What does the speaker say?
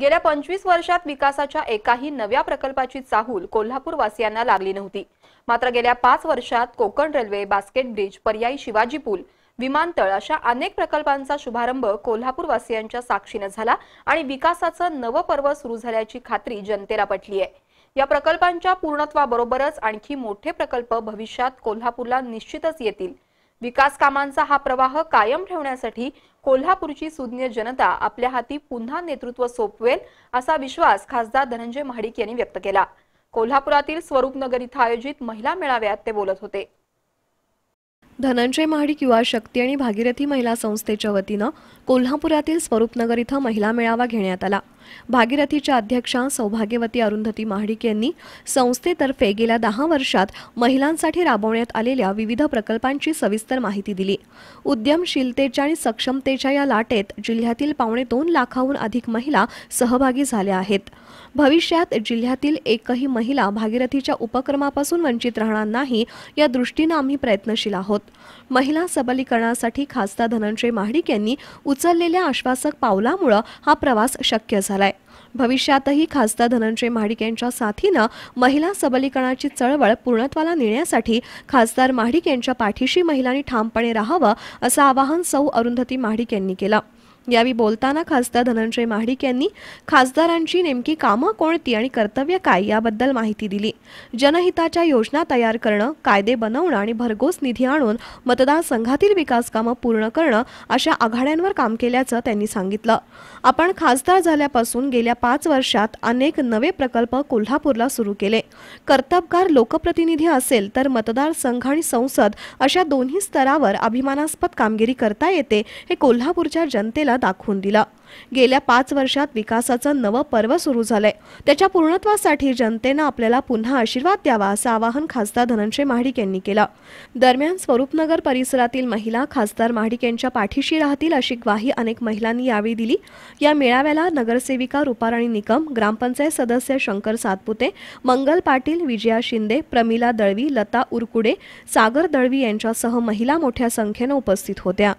गेल्या पंचवीस वर्षात विकासाच्या एकाही नव्या प्रकल्पाची चाहूल कोल्हापूरवासियांना लागली नव्हती मात्र गेल्या पाच वर्षात कोकण रेल्वे बास्केट ब्रिज पर्यायी शिवाजी पूल विमानतळ अशा अनेक प्रकल्पांचा शुभारंभ कोल्हापूरवासियांच्या साक्षीनं झाला आणि विकासाचं नवं पर्व सुरू झाल्याची खात्री जनतेला पटली आहे या प्रकल्पांच्या पूर्णत्वाबरोबरच आणखी मोठे प्रकल्प भविष्यात कोल्हापूरला निश्चितच येतील विकास कामांचा हा प्रवाह कायम ठेवण्यासाठी कोल्हापूरची सुज्ञ जनता आपल्या हाती पुन्हा नेतृत्व सोपवेल असा विश्वास खासदार धनंजय महाडिक यांनी व्यक्त केला कोल्हापुरातील स्वरूपनगर इथं आयोजित महिला मेळाव्यात ते बोलत होते धनंजय महाडिक युवा शक्ती आणि भागीरथी महिला संस्थेच्या वतीनं कोल्हापुरातील स्वरूपनगर इथं महिला मेळावा घेण्यात आला भागीरथीच्या अध्यक्षा सौभाग्यवती अरुंधती महाडिक यांनी संस्थेतर्फे गेल्या दहा वर्षात महिलांसाठी राबवण्यात आलेल्या विविध प्रकल्पांची सविस्तर माहिती दिली उद्यमशीलतेच्या आणि सक्षमतेच्या या लाटेत जिल्ह्यातील पावणे दोन लाखाहून अधिक महिला सहभागी झाल्या आहेत भविष्यात जिल्ह्यातील एकही महिला भागीरथीच्या उपक्रमापासून वंचित राहणार नाही या दृष्टीनं आम्ही प्रयत्नशील आहोत महिला सबलीकरणासाठी खासदार धनंजय महाडिक यांनी उचललेल्या आश्वासक पावलामुळं हा प्रवास शक्य झालाय भविष्यातही खासदार धनंजय महाडिक यांच्या साथीनं महिला सबलीकरणाची चळवळ पूर्णत्वाला नेण्यासाठी खासदार महाडिक यांच्या पाठीशी महिलांनी ठामपणे राहावं असं आवाहन सौ अरुंधती महाडिक यांनी केलं यावेळी बोलताना खासदार धनंजय महाडिक यांनी खासदारांची नेमकी कामं कोणती आणि कर्तव्य काय याबद्दल माहिती दिली जनहिताच्या योजना तयार करणं कायदे बनवणं आणि भरघोस निधी आणून मतदारसंघातील विकास कामं पूर्ण करणं अशा आघाड्यांवर काम केल्याचं त्यांनी सांगितलं आपण खासदार झाल्यापासून गेल्या पाच वर्षात अनेक नवे प्रकल्प कोल्हापूरला सुरू केले कर्तबगार लोकप्रतिनिधी असेल तर मतदारसंघ आणि संसद अशा दोन्ही स्तरावर अभिमानास्पद कामगिरी करता येते हे कोल्हापूरच्या जनतेला आपल्याला दाखवून दिला गेल्या पाच वर्षात विकासाचं नवं पर्व सुरू झालंय त्याच्या पूर्णत्वासाठी जनतेनं आपल्याला पुन्हा आशीर्वाद द्यावा असं आवाहन खासदार धनंजय महाडिक यांनी केलं दरम्यान स्वरूपनगर परिसरातील महिला खासदार महाडिक यांच्या पाठीशी राहतील अशी ग्वाही अनेक महिलांनी यावेळी दिली या मेळाव्याला नगरसेविका रुपाराणी निकम ग्रामपंचायत सदस्य शंकर सातपुते मंगल पाटील विजया शिंदे प्रमिला दळवी लता उरकुडे सागर दळवी यांच्यासह महिला मोठ्या संख्येनं उपस्थित होत्या